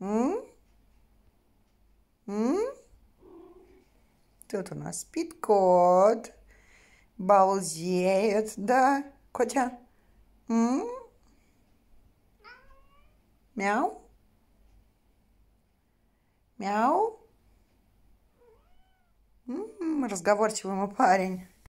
М? Тут у нас спит кот. Балдеет, да, котя? М? Мяу? Мяу? М -м, разговорчивый мой парень.